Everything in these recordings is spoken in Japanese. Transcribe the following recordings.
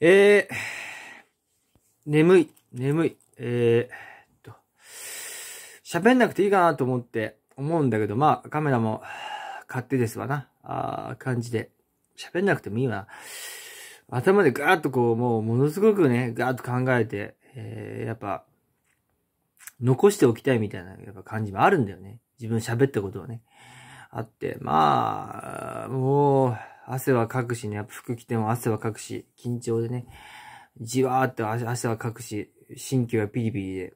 えー、眠い、眠い、えー、っと、喋んなくていいかなと思って思うんだけど、まあ、カメラも勝手ですわな、あ感じで。喋んなくてもいいわ。頭でガーッとこう、もうものすごくね、ガーッと考えて、えー、やっぱ、残しておきたいみたいな、やっぱ感じもあるんだよね。自分喋ったことをね。あって、まあ、もう、汗はかくしね、やっぱ服着ても汗はかくし、緊張でね、じわーって汗はかくし、神経はピリピリで、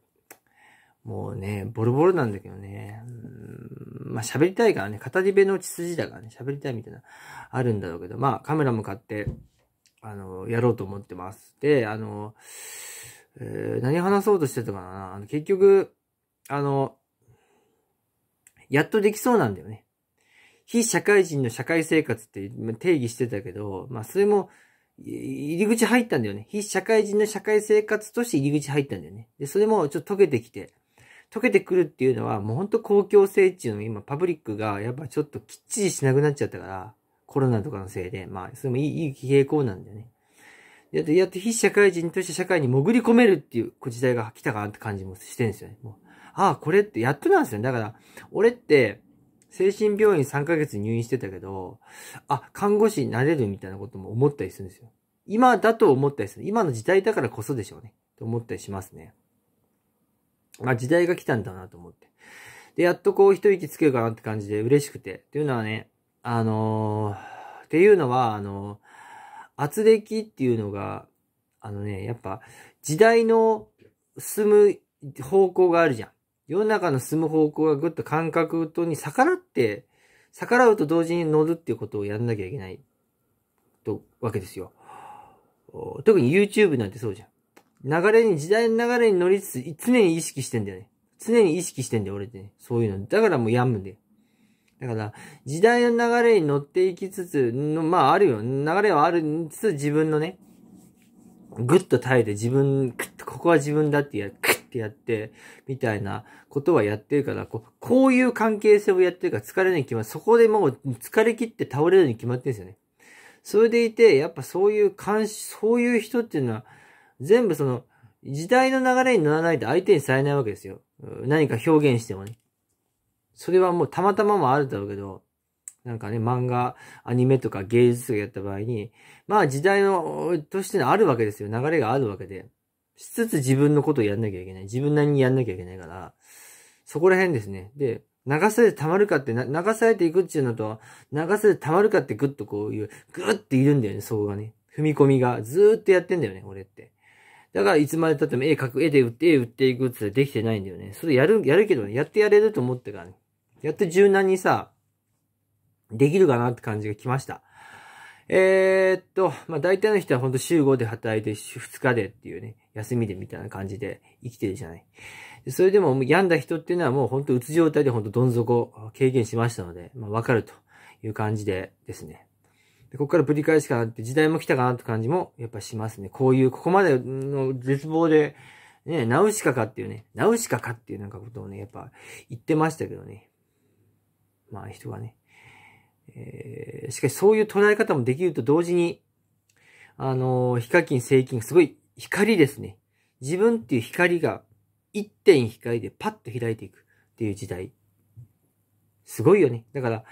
もうね、ボロボロなんだけどね。まあ喋りたいからね、語り部の血筋だからね、喋りたいみたいな、あるんだろうけど、まあカメラも買って、あの、やろうと思ってます。で、あの、えー、何話そうとしてたかなあの結局、あの、やっとできそうなんだよね。非社会人の社会生活って定義してたけど、まあそれも入り口入ったんだよね。非社会人の社会生活として入り口入ったんだよね。で、それもちょっと溶けてきて、溶けてくるっていうのはもうほんと公共性っていうの今パブリックがやっぱちょっときっちりしなくなっちゃったから、コロナとかのせいで、まあそれもいいいい傾向なんだよね。やっと、やっと非社会人として社会に潜り込めるっていう時代が来たかなって感じもしてるんですよね。もうああ、これってやっとなんですよね。だから、俺って、精神病院3ヶ月入院してたけど、あ、看護師になれるみたいなことも思ったりするんですよ。今だと思ったりする。今の時代だからこそでしょうね。と思ったりしますね。まあ時代が来たんだなと思って。で、やっとこう一息つけるかなって感じで嬉しくて。というのはね、あのー、っていうのは、あのー、圧力っていうのが、あのね、やっぱ時代の進む方向があるじゃん。世の中の進む方向がぐっと感覚とに逆らって、逆らうと同時に乗るっていうことをやんなきゃいけない、と、わけですよ。特に YouTube なんてそうじゃん。流れに、時代の流れに乗りつつ、常に意識してんだよね。常に意識してんだよ、俺ってね。そういうの。だからもうやむんだよ。だから、時代の流れに乗っていきつつ、のまああるよ。流れはあるつつ自分のね、ぐっと耐えて自分、ここは自分だってやる。ってやって、みたいなことはやってるから、こう、こういう関係性をやってるから疲れないに決まる。そこでもう疲れ切って倒れるに決まってるんですよね。それでいて、やっぱそういう監視、そういう人っていうのは、全部その、時代の流れに乗らないと相手にされないわけですよ。何か表現してもね。それはもうたまたまもあるだろうけど、なんかね、漫画、アニメとか芸術とかやった場合に、まあ時代の、としてのあるわけですよ。流れがあるわけで。しつつ自分のことをやんなきゃいけない。自分なりにやんなきゃいけないから、そこら辺ですね。で、流されて溜まるかって、流されていくっていうのと、流されて溜まるかってぐっとこういう、ぐーっているんだよね、そこがね。踏み込みが。ずーっとやってんだよね、俺って。だからいつまで経っても絵描く、絵で売って、絵売っていくってできてないんだよね。それやる、やるけどね、やってやれると思ってからね。やっと柔軟にさ、できるかなって感じが来ました。えー、っと、まあ、大体の人は本当週5で働いて2日でっていうね、休みでみたいな感じで生きてるじゃない。それでも病んだ人っていうのはもう本当うつ状態で本当どん底を経験しましたので、まあ、わかるという感じでですね。でここから繰り返しかなって時代も来たかなって感じもやっぱしますね。こういう、ここまでの絶望で、ね、ナウシカかっていうね、ナウシカかっていうなんかことをね、やっぱ言ってましたけどね。まあ人がね。えー、しかしそういう捉え方もできると同時に、あのー、ヒカキン、セイキン、すごい光ですね。自分っていう光が一点光でパッと開いていくっていう時代。すごいよね。だから、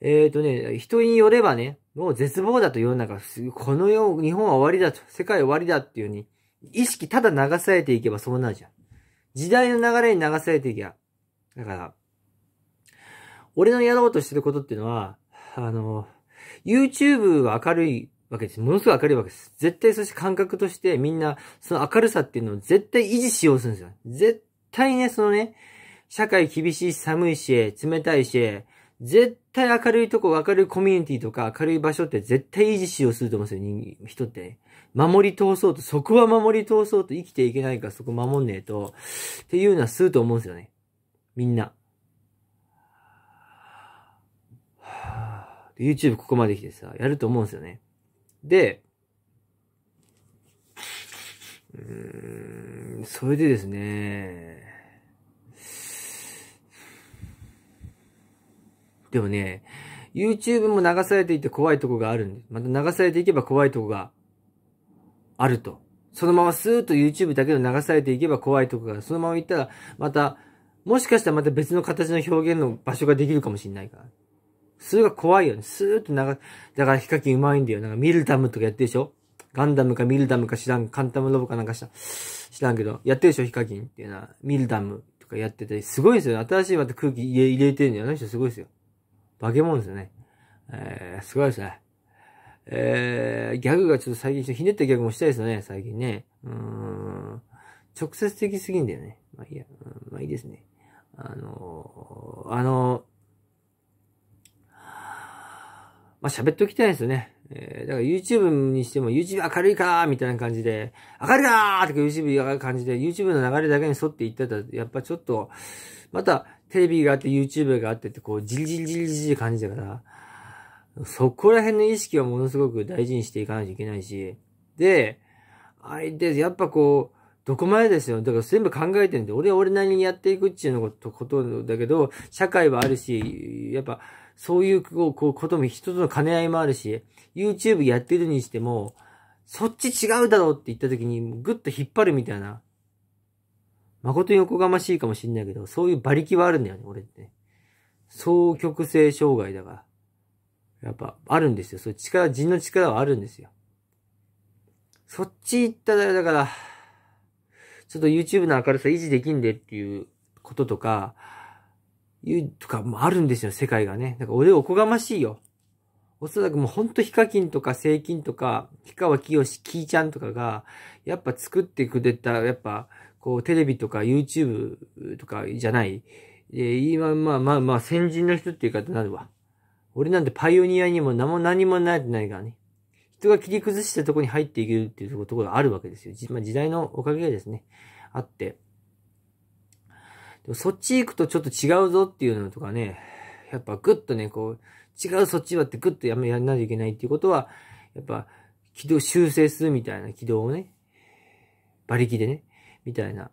えっ、ー、とね、人によればね、もう絶望だと世の中、この世、日本は終わりだと、世界は終わりだっていううに、意識ただ流されていけばそうなるじゃん。時代の流れに流されていきゃ。だから、俺のやろうとしてることっていうのは、あの、YouTube は明るいわけです。ものすごい明るいわけです。絶対そして感覚としてみんな、その明るさっていうのを絶対維持しようするんですよ。絶対ね、そのね、社会厳しいし、寒いし、冷たいし、絶対明るいとこ、明るいコミュニティとか、明るい場所って絶対維持しようすると思うんですよ、人って。守り通そうと、そこは守り通そうと生きていけないからそこ守んねえと、っていうのはすると思うんですよね。みんな。YouTube ここまで来てさ、やると思うんですよね。で、うーん、それでですね、でもね、YouTube も流されていって怖いとこがあるんでまた流されていけば怖いとこがあると。そのままスーッと YouTube だけで流されていけば怖いとこが、そのまま行ったら、また、もしかしたらまた別の形の表現の場所ができるかもしれないから。れが怖いよね。スーって流、だからヒカキンうまいんだよ。なんかミルダムとかやってるでしょガンダムかミルダムか知らん、カンタムロボかなんかした。知らんけど、やってるでしょヒカキンっていうのは。ミルダムとかやってて、すごいですよ、新しいまた空気入れ入れてるんだよ。あの人すごいですよ。化け物ですよね。えー、すごいですね。えー、ギャグがちょっと最近、ひねったギャグもしたいですよね、最近ね。うん。直接的すぎんだよね。まあいいや、うん、まあいいですね。あのー、あのまあ、喋っときたいですね。えー、だから YouTube にしても YouTube 明るいかみたいな感じで、明るいかーとか YouTube がる感じで、YouTube の流れだけに沿っていってたら、やっぱちょっと、またテレビがあって YouTube があってって、こう、じりじりじりじり感じだから、そこら辺の意識はものすごく大事にしていかないといけないし、で、あれで、やっぱこう、どこまでですよ。だから全部考えてるんで、俺は俺なりにやっていくっていうのこと、ことだけど、社会はあるし、やっぱ、そういう、こう、こうことも人との兼ね合いもあるし、YouTube やってるにしても、そっち違うだろうって言った時に、ぐっと引っ張るみたいな。誠におこがましいかもしんないけど、そういう馬力はあるんだよね、俺って。双極性障害だから。やっぱ、あるんですよ。そういう力、人の力はあるんですよ。そっち行ったら、だから、ちょっと YouTube の明るさ維持できんでっていうこととか、いうとかもあるんですよ、世界がね。なんか俺おこがましいよ。おそらくもうほんとヒカキンとかセイキンとか、氷川きよし、キーちゃんとかが、やっぱ作ってくれた、やっぱ、こうテレビとか YouTube とかじゃない。で、今、まあまあまあ先人の人っていう方になるわ。俺なんてパイオニアにも何も何もなってないからね。人が切り崩したとこに入っていけるっていうところがあるわけですよ。まあ、時代のおかげですね、あって。でもそっち行くとちょっと違うぞっていうのとかね、やっぱグッとね、こう、違うそっちはってグッとやめやんないといけないっていうことは、やっぱ、軌道修正するみたいな軌道をね、馬力でね、みたいな。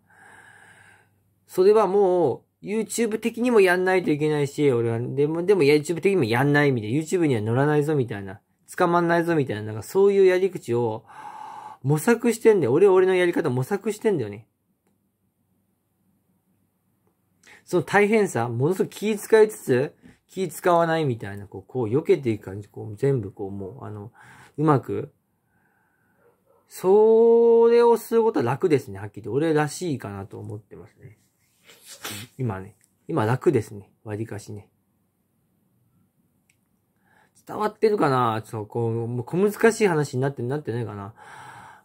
それはもう、YouTube 的にもやんないといけないし、俺は、でも、でも YouTube 的にもやんないみたいな、YouTube には乗らないぞみたいな、捕まんないぞみたいな、なんかそういうやり口を模索してんだよ。俺は俺のやり方模索してんだよね。その大変さ、ものすごく気遣いつつ、気遣わないみたいな、こう、こう避けていく感じ、こう、全部こう、もう、あの、うまく、それをすることは楽ですね、はっきり言って。俺らしいかなと思ってますね。今ね、今楽ですね、割かしね。伝わってるかなそう、こう、もう小難しい話になって、なってないかな。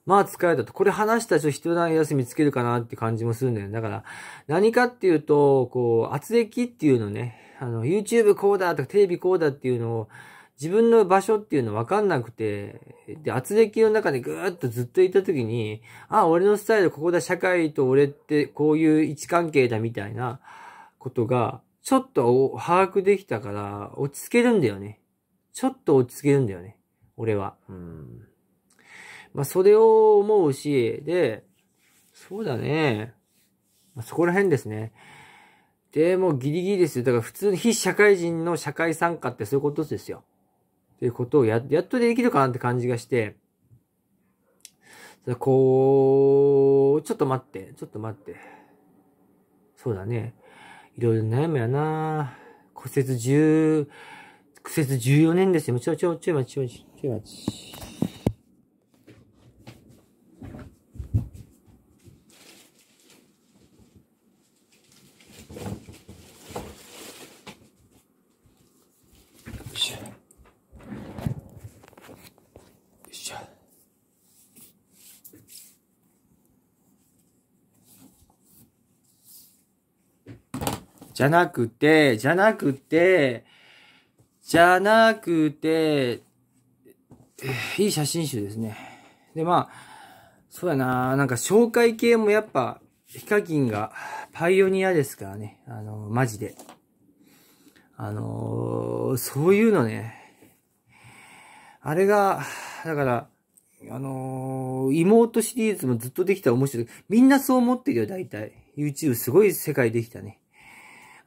まあ疲れたと。これ話したらちょっと休みつけるかなって感じもするんだよ、ね。だから、何かっていうと、こう、圧力っていうのね、あの、YouTube こうだとか、テレビこうだっていうのを、自分の場所っていうの分かんなくて、で、圧力の中でぐーっとずっといたときに、あ、俺のスタイルここだ、社会と俺ってこういう位置関係だみたいなことが、ちょっと把握できたから、落ち着けるんだよね。ちょっと落ち着けるんだよね。俺は。うんまそれを思うし、で、そうだね。まそこら辺ですね。で、もうギリギリですよ。だから普通に非社会人の社会参加ってそういうことですよ。っていうことをや、やっとできるかなって感じがして、こう、ちょっと待って、ちょっと待って。そうだね。いろいろ悩むやな骨折10、苦折14年ですよ。ちょ、ちょ、ちょい待ち、ちょい待ち、ちょい待ち。ゃなくて、じゃなくて、じゃなくて、いい写真集ですね。で、まあ、そうやな、なんか紹介系もやっぱ、ヒカキンがパイオニアですからね。あの、マジで。あのー、そういうのね。あれが、だから、あのー、妹シリーズもずっとできたら面白い。みんなそう思ってるよ、大体。YouTube すごい世界できたね。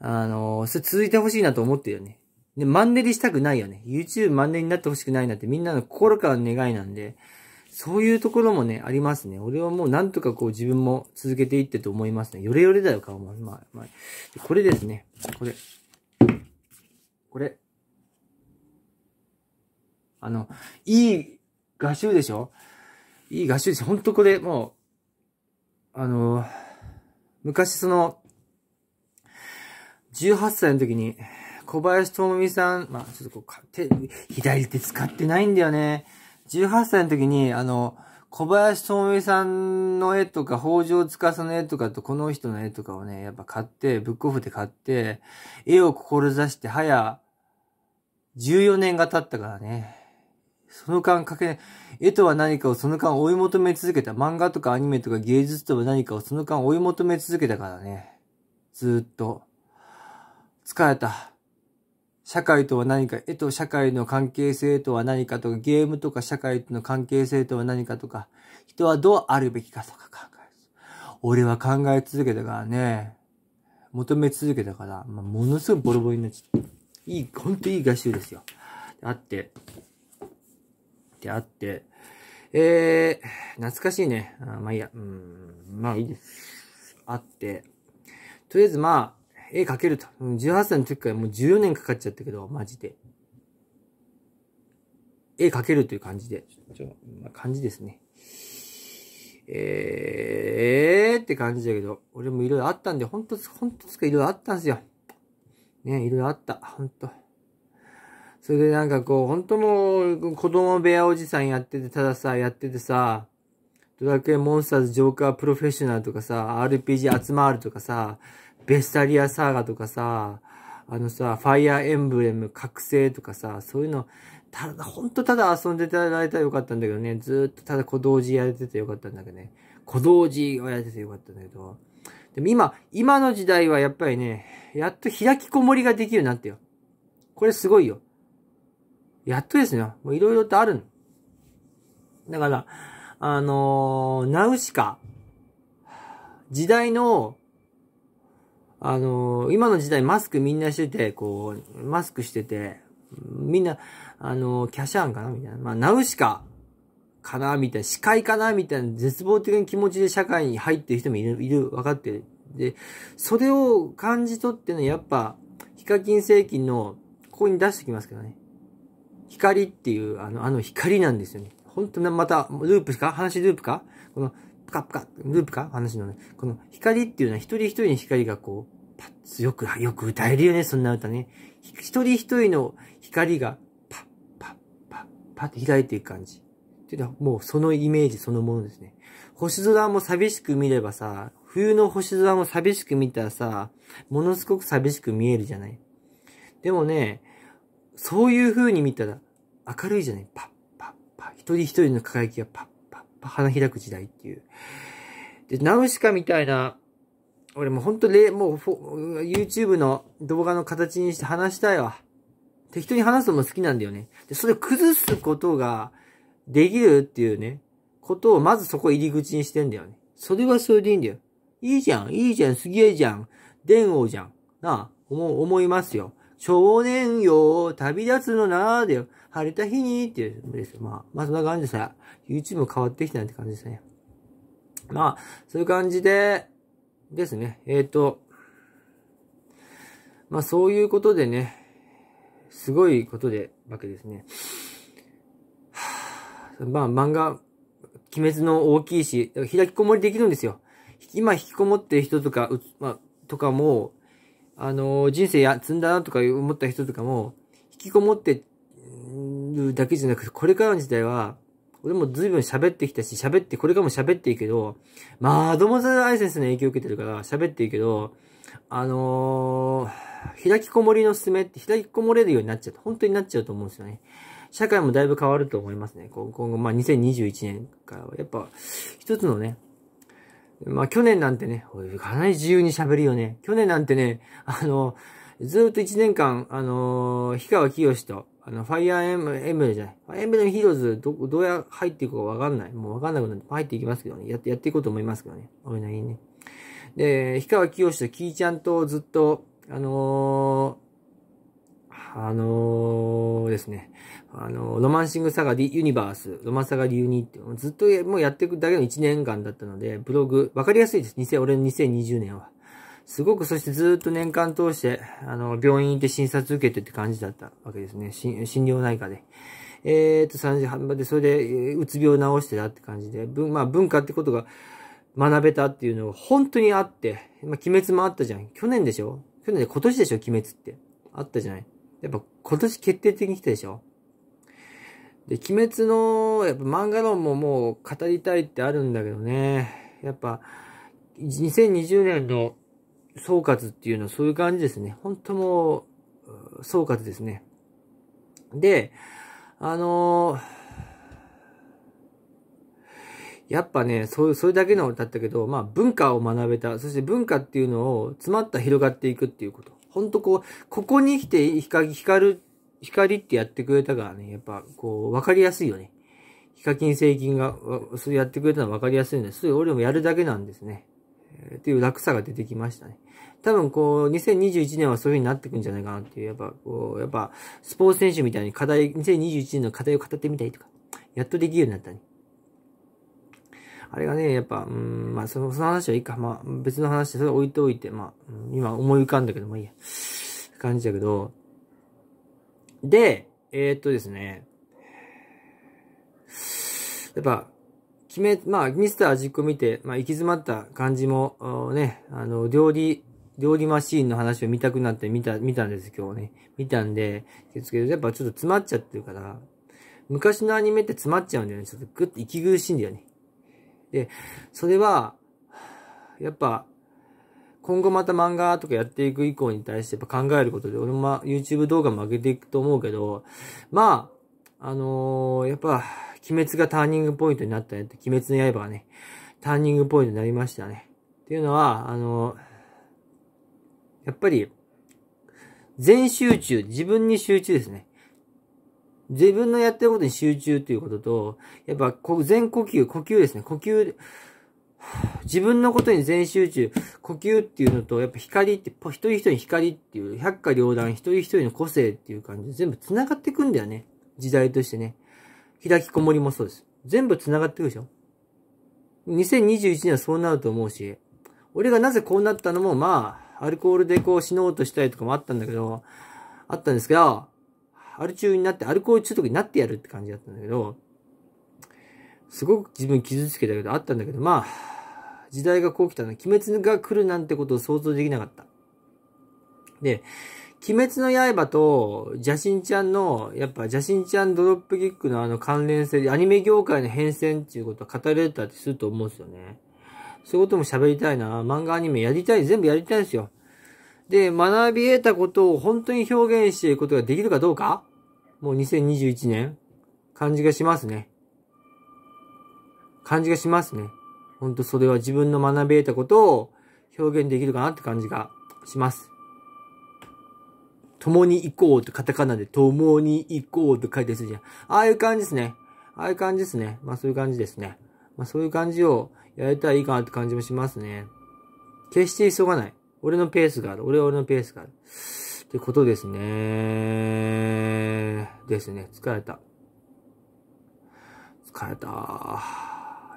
あの、それ続いてほしいなと思ってるよね。で、マンネリしたくないよね。YouTube マンネリになってほしくないなってみんなの心からの願いなんで、そういうところもね、ありますね。俺はもうなんとかこう自分も続けていってと思いますね。ヨレヨレだよ、顔も。まあ、まあ、これですね。これ。これ。あの、いい画集でしょいい画集でょほんとこれ、もう、あの、昔その、18歳の時に、小林智美さん、まあ、ちょっとこう、手、左手使ってないんだよね。18歳の時に、あの、小林智美さんの絵とか、北条司の絵とかと、この人の絵とかをね、やっぱ買って、ブックオフで買って、絵を志して、早、14年が経ったからね。その間かけ、絵とは何かをその間追い求め続けた。漫画とかアニメとか芸術とは何かをその間追い求め続けたからね。ずっと。疲れた。社会とは何か、絵と社会の関係性とは何かとか、ゲームとか社会との関係性とは何かとか、人はどうあるべきかとか考え俺は考え続けたからね、求め続けたから、まあ、ものすごいボロボロになっちゃった。いい、ほんといい画集ですよ。あって、であって、えー、懐かしいね。あまあいいや、うん、まあいいです。あって、とりあえずまあ、絵描けると。18歳の時からもう14年かかっちゃったけど、マジで。絵描けるという感じで。ちょ、まあ、感じですね。ええーって感じだけど、俺もいろいろあったんで、ほんと、ほんとすかいろいろあったんですよ。ね、いろいろあった。ほんと。それでなんかこう、ほんともう、子供部屋おじさんやってて、たださ、やっててさ、ドラクエモンスターズ、ジョーカー、プロフェッショナルとかさ、RPG 集まるとかさ、ベスタリアサーガとかさ、あのさ、ファイアーエンブレム、覚醒とかさ、そういうの、ただ、ほんとただ遊んでいただいたらよかったんだけどね、ずっとただ小道寺やれててよかったんだけどね、小道寺をやれててよかったんだけど、でも今、今の時代はやっぱりね、やっと開きこもりができるなってよ。これすごいよ。やっとですね、もういろいろとあるの。だから、あのー、ナウシカ、時代のあの、今の時代マスクみんなしてて、こう、マスクしてて、みんな、あの、キャシャンかなみたいな。まあ、ナウシカかなみたいな。視界かなみたいな絶望的な気持ちで社会に入ってる人もいる、いる、分かってる。で、それを感じ取ってね、やっぱ、ヒカキン星金の、ここに出してきますけどね。光っていう、あの、あの光なんですよね。本当ね、また、ループか話ループかこの、プカプカ、ループか話のね、この光っていうのは一人一人の光がこう、パッ強く、よく歌えるよね、そんな歌ね。一人一人の光が、パッパッパッパッって開いていく感じ。っていうのはもうそのイメージそのものですね。星空も寂しく見ればさ、冬の星空も寂しく見たらさ、ものすごく寂しく見えるじゃない。でもね、そういう風に見たら明るいじゃない。パッパッパッ。一人一人の輝きがパッ花開く時代っていう。で、ナウシカみたいな、俺もほんとれ、もう、YouTube の動画の形にして話したいわ。適当に話すのも好きなんだよね。で、それを崩すことができるっていうね、ことをまずそこ入り口にしてんだよね。それはそれでいいんだよ。いいじゃん、いいじゃん、すげえじゃん、伝王じゃん。なあ、思、思いますよ。少年よ、旅立つのなあだよ。晴れた日にっていうですよ。まあ、まあそんな感じでさ、YouTube も変わってきたなって感じですね。まあ、そういう感じで、ですね。えっ、ー、と、まあそういうことでね、すごいことで、わけですね。まあ漫画、鬼滅の大きいし、開きこもりできるんですよ。今引きこもってる人とか、うまあ、とかも、あのー、人生や積んだなとか思った人とかも、引きこもってるだけじゃなくて、これからの時代は、俺も随分喋ってきたし、喋って、これからも喋っていいけど、まあ、ドモザアイセンスの影響を受けてるから喋っていいけど、あのー、開きこもりのすすめって、開きこもれるようになっちゃう。本当になっちゃうと思うんですよね。社会もだいぶ変わると思いますね。今後、まあ2021年からは。やっぱ、一つのね、まあ去年なんてね、かなり自由に喋るよね。去年なんてね、あの、ずっと一年間、あの氷川きよしと、あの、ファイアーエムエムじゃない。ファイアーエムのヒーローズ、ど、どうや、入っていくかわかんない。もうわかんなくなって、入っていきますけどね。やって、やっていこうと思いますけどね。俺なにね。で、氷川きよしとキーちゃんとずっと、あのー、あのー、ですね。あのー、ロマンシングサガディユニバース、ロマンサガディユニって、ずっともうやっていくだけの1年間だったので、ブログ、わかりやすいです。2000、俺の2020年は。すごくそしてずっと年間通して、あの、病院行って診察受けてって感じだったわけですね。診療内科で。えー、っと、3半まで、それで、うつ病治してたって感じで、文、まあ、文化ってことが学べたっていうのが本当にあって、まあ、鬼滅もあったじゃん。去年でしょ去年で今年でしょ鬼滅って。あったじゃないやっぱ今年決定的に来たでしょで、鬼滅の、やっぱ漫画論ももう語りたいってあるんだけどね。やっぱ、2020年の総括っていうのはそういう感じですね。本当もう、総括ですね。で、あのー、やっぱね、そういう、それだけのだったけど、まあ文化を学べた。そして文化っていうのを詰まった広がっていくっていうこと。ほんとこう、ここに来て光、光る、光ってやってくれたからね、やっぱこう、わかりやすいよね。ヒカキン、セイキンが、それやってくれたのわかりやすいんです。それ俺もやるだけなんですね。っていう楽さが出てきましたね。多分こう、2021年はそういう風になってくんじゃないかなっていう、やっぱこう、やっぱ、スポーツ選手みたいに課題、2021年の課題を語ってみたいとか、やっとできるようになったね。あれがね、やっぱ、うん、まあその、その話はいいか。まあ、別の話でそれ置いておいて、まあ、今思い浮かんだけど、まあいいや。感じだけど。で、えー、っとですね。やっぱ、決め、まあ、ミスター味っこ見て、まあ、行き詰まった感じも、ね、あの、料理、料理マシーンの話を見たくなって見た、見たんです今日ね。見たんで、ですけど、やっぱちょっと詰まっちゃってるから、昔のアニメって詰まっちゃうんだよね。ちょっとグッと息苦しいんだよね。で、それは、やっぱ、今後また漫画とかやっていく以降に対してやっぱ考えることで、俺もま YouTube 動画も上げていくと思うけど、まあ、あのー、やっぱ、鬼滅がターニングポイントになったねって、鬼滅の刃がね、ターニングポイントになりましたね。っていうのは、あの、やっぱり、全集中、自分に集中ですね。自分のやってることに集中ということと、やっぱ、全呼吸、呼吸ですね。呼吸、自分のことに全集中、呼吸っていうのと、やっぱ光って、一人一人光っていう、百花両断、一人一人の個性っていう感じで全部繋がっていくんだよね。時代としてね。開きこもりもそうです。全部繋がってくるでしょ ?2021 年はそうなると思うし、俺がなぜこうなったのも、まあ、アルコールでこう死のうとしたりとかもあったんだけど、あったんですけど、アル中になって、アルコール中毒になってやるって感じだったんだけど、すごく自分傷つけたけど、あったんだけど、まあ、時代がこう来たの。鬼滅が来るなんてことを想像できなかった。で、鬼滅の刃と邪神ちゃんの、やっぱ邪神ちゃんドロップキックのあの関連性で、アニメ業界の変遷っていうことは語れたりすると思うんですよね。そういうことも喋りたいな。漫画アニメやりたい。全部やりたいんですよ。で、学び得たことを本当に表現していくことができるかどうかもう2021年感じがしますね。感じがしますね。ほんとそれは自分の学び得たことを表現できるかなって感じがします。共に行こうとカタカナで共に行こうと書いてするじゃん。ああいう感じですね。ああいう感じですね。まあそういう感じですね。まあそういう感じをやれたらいいかなって感じもしますね。決して急がない。俺のペースがある。俺は俺のペースがある。ってことですね。ですね。疲れた。疲れた。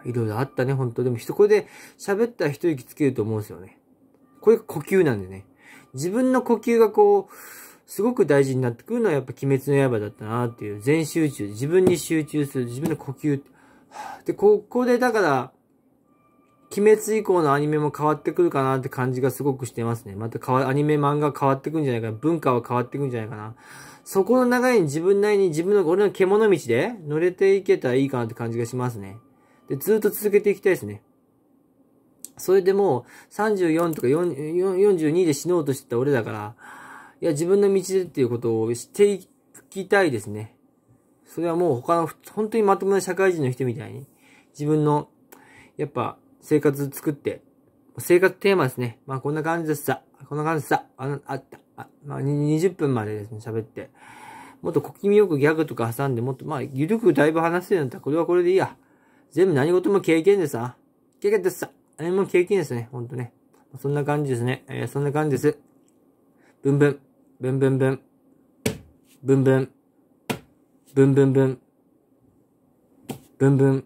いろいろあったね、本当でも、人これで喋ったら一息つけると思うんですよね。これ呼吸なんでね。自分の呼吸がこう、すごく大事になってくるのはやっぱ鬼滅の刃だったなっていう、全集中、自分に集中する、自分の呼吸。で、ここでだから、鬼滅以降のアニメも変わってくるかなって感じがすごくしてますね。また変わ、アニメ漫画変わってくんじゃないかな。文化は変わってくんじゃないかな。そこの流れに自分なりに自分の、俺の獣道で乗れていけたらいいかなって感じがしますね。で、ずっと続けていきたいですね。それでもう34とか42で死のうとしてた俺だから、いや、自分の道でっていうことをしていきたいですね。それはもう他の、本当にまともな社会人の人みたいに、自分の、やっぱ、生活作って、生活テーマですね。まあこんな感じでさ、こんな感じでさ、あの、あった、あまあ20分までですね、喋って。もっと小気味よくギャグとか挟んで、もっと、まあ、ゆるくだいぶ話せるんだったら、これはこれでいいや。全部何事も経験でさ、経験でさ、何も経験ですね、ほんとね。そんな感じですね。えー、そんな感じです。ブンブン。ブンブンブン。ブンブン。ブンブンブン。ブンブン。